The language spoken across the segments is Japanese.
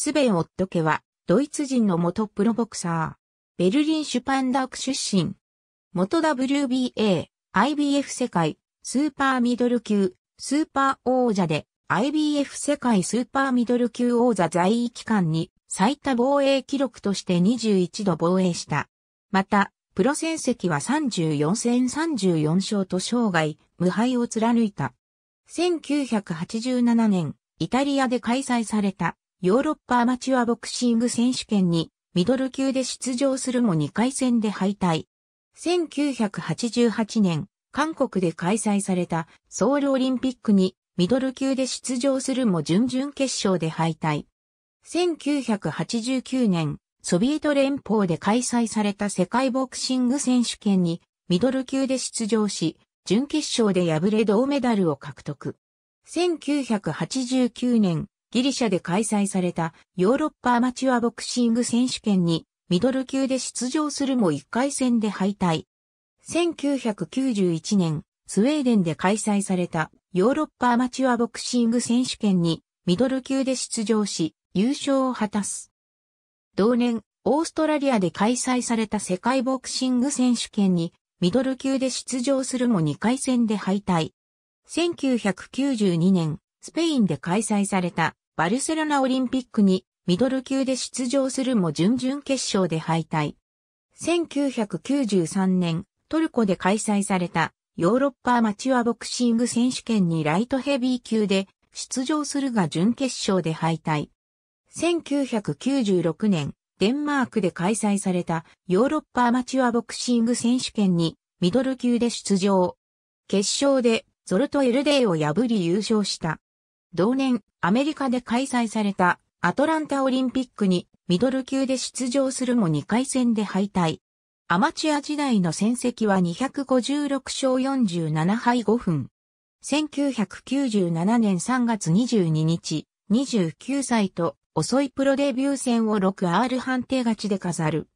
スベン・オット家は、ドイツ人の元プロボクサー。ベルリン・シュパンダーク出身。元 WBA、IBF 世界、スーパーミドル級、スーパー王者で、IBF 世界スーパーミドル級王座在位期間に最多防衛記録として21度防衛した。また、プロ戦績は34戦34勝と生涯、無敗を貫いた。1987年、イタリアで開催されたヨーロッパアマチュアボクシング選手権にミドル級で出場するも2回戦で敗退。1988年、韓国で開催されたソウルオリンピックにミドル級で出場するも準々決勝で敗退。1989年、ソビエト連邦で開催された世界ボクシング選手権にミドル級で出場し、準決勝で敗れ銅メダルを獲得。1989年、ギリシャで開催されたヨーロッパアマチュアボクシング選手権にミドル級で出場するも1回戦で敗退。1991年、スウェーデンで開催されたヨーロッパアマチュアボクシング選手権にミドル級で出場し優勝を果たす。同年、オーストラリアで開催された世界ボクシング選手権にミドル級で出場するも2回戦で敗退。1992年、スペインで開催されたバルセロナオリンピックにミドル級で出場するも準々決勝で敗退。1993年、トルコで開催されたヨーロッパアマチュアボクシング選手権にライトヘビー級で出場するが準決勝で敗退。1996年、デンマークで開催されたヨーロッパアマチュアボクシング選手権にミドル級で出場。決勝でゾルトエルデイを破り優勝した。同年、アメリカで開催されたアトランタオリンピックにミドル級で出場するも2回戦で敗退。アマチュア時代の戦績は256勝47敗5分。1997年3月22日、29歳と遅いプロデビュー戦を 6R 判定勝ちで飾る。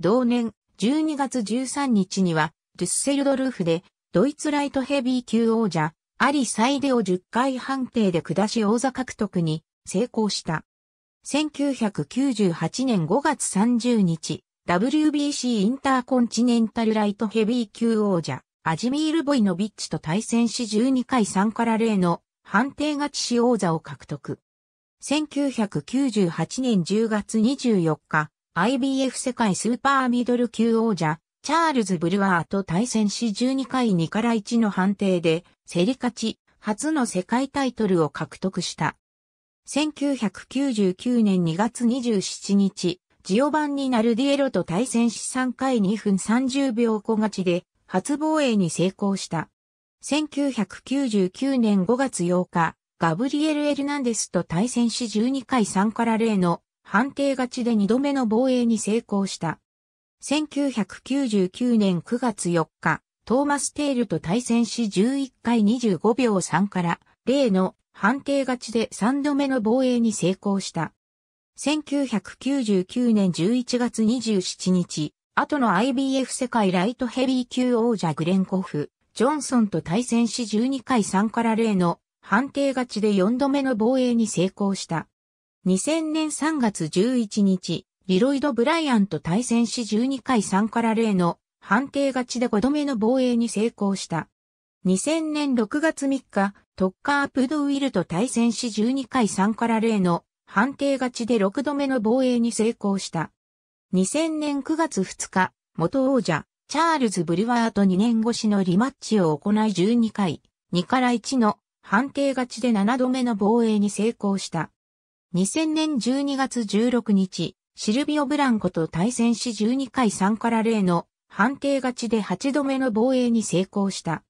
同年、12月13日には、デュッセルドルフで、ドイツライトヘビー級王者、あり最デを10回判定で下し王座獲得に成功した。1998年5月30日、WBC インターコンチネンタルライトヘビー級王者、アジミール・ボイノビッチと対戦し12回3から0の判定勝ちし王座を獲得。1998年10月24日、IBF 世界スーパーミドル級王者、チャールズ・ブルワーと対戦し12回2から1の判定で、競り勝ち、初の世界タイトルを獲得した。1999年2月27日、ジオバンニ・ナルディエロと対戦し3回2分30秒小勝ちで、初防衛に成功した。1999年5月8日、ガブリエル・エルナンデスと対戦し12回3から0の判定勝ちで2度目の防衛に成功した。1999年9月4日、トーマス・テールと対戦し11回25秒3から例の判定勝ちで3度目の防衛に成功した。1999年11月27日、後の IBF 世界ライトヘビー級王者グレンコフ、ジョンソンと対戦し12回3から0の判定勝ちで4度目の防衛に成功した。2000年3月11日、リロイド・ブライアンと対戦し12回3から0の判定勝ちで5度目の防衛に成功した。2000年6月3日、トッカー・プドウィルと対戦し12回3から0の判定勝ちで6度目の防衛に成功した。2000年9月2日、元王者、チャールズ・ブリワーと2年越しのリマッチを行い12回、2から1の判定勝ちで7度目の防衛に成功した。2000年12月16日、シルビオ・ブランコと対戦し12回3から0の判定勝ちで8度目の防衛に成功した。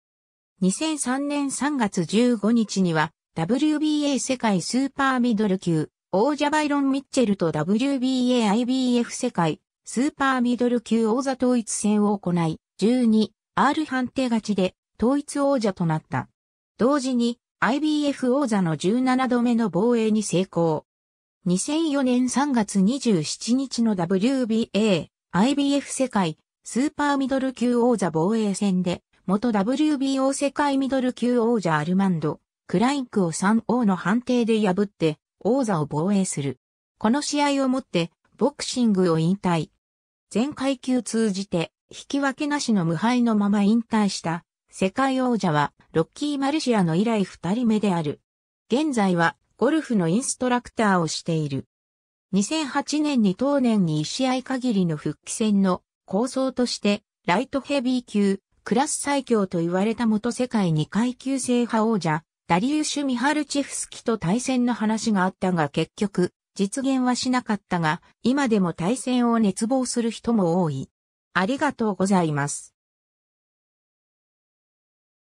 2003年3月15日には WBA 世界スーパーミドル級王者バイロン・ミッチェルと WBA IBF 世界スーパーミドル級王座統一戦を行い 12R 判定勝ちで統一王者となった。同時に IBF 王座の17度目の防衛に成功。2004年3月27日の WBA、IBF 世界、スーパーミドル級王座防衛戦で、元 WBO 世界ミドル級王者アルマンド、クラインクを3王の判定で破って、王座を防衛する。この試合をもって、ボクシングを引退。全階級通じて、引き分けなしの無敗のまま引退した、世界王者は、ロッキー・マルシアの以来2人目である。現在は、ゴルフのインストラクターをしている。2008年に当年に1試合限りの復帰戦の構想として、ライトヘビー級、クラス最強と言われた元世界2階級制覇王者、ダリウシュ・ミハルチフスキと対戦の話があったが結局、実現はしなかったが、今でも対戦を熱望する人も多い。ありがとうございます。